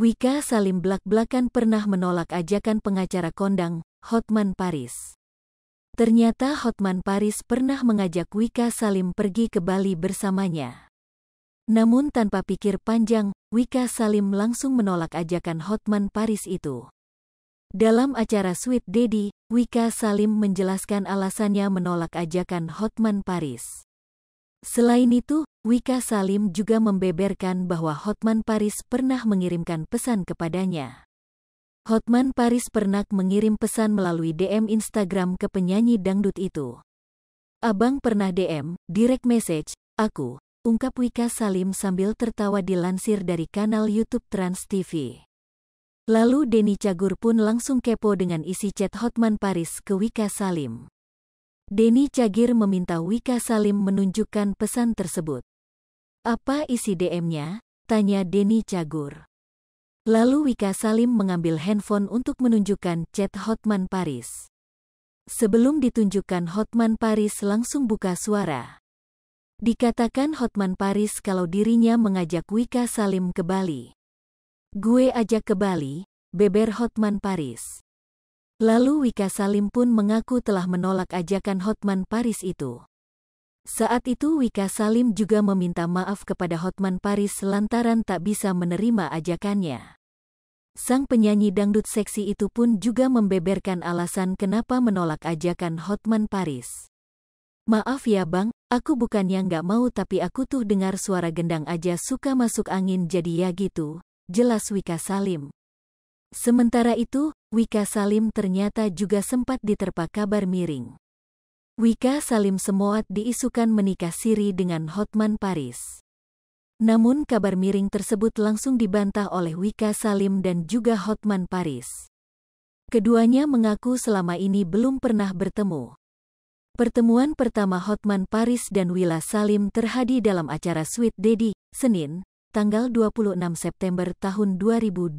Wika Salim belak-belakan pernah menolak ajakan pengacara kondang, Hotman Paris. Ternyata Hotman Paris pernah mengajak Wika Salim pergi ke Bali bersamanya. Namun tanpa pikir panjang, Wika Salim langsung menolak ajakan Hotman Paris itu. Dalam acara Sweet Daddy, Wika Salim menjelaskan alasannya menolak ajakan Hotman Paris. Selain itu, Wika Salim juga membeberkan bahwa Hotman Paris pernah mengirimkan pesan kepadanya. Hotman Paris pernah mengirim pesan melalui DM Instagram ke penyanyi dangdut itu. Abang pernah DM, direct message, aku, ungkap Wika Salim sambil tertawa dilansir dari kanal YouTube Trans TV. Lalu Denny Cagur pun langsung kepo dengan isi chat Hotman Paris ke Wika Salim. Denny Cagir meminta Wika Salim menunjukkan pesan tersebut. Apa isi DM-nya? Tanya Denny Cagur. Lalu Wika Salim mengambil handphone untuk menunjukkan chat Hotman Paris. Sebelum ditunjukkan Hotman Paris langsung buka suara. Dikatakan Hotman Paris kalau dirinya mengajak Wika Salim ke Bali. Gue ajak ke Bali, beber Hotman Paris. Lalu Wika Salim pun mengaku telah menolak ajakan Hotman Paris itu. Saat itu Wika Salim juga meminta maaf kepada Hotman Paris lantaran tak bisa menerima ajakannya. Sang penyanyi dangdut seksi itu pun juga membeberkan alasan kenapa menolak ajakan Hotman Paris. Maaf ya bang, aku bukannya nggak mau tapi aku tuh dengar suara gendang aja suka masuk angin jadi ya gitu, jelas Wika Salim. Sementara itu, Wika Salim ternyata juga sempat diterpa kabar miring. Wika Salim Semoat diisukan menikah siri dengan Hotman Paris. Namun kabar miring tersebut langsung dibantah oleh Wika Salim dan juga Hotman Paris. Keduanya mengaku selama ini belum pernah bertemu. Pertemuan pertama Hotman Paris dan Wila Salim terhadi dalam acara Sweet Daddy, Senin, tanggal 26 September tahun 2022.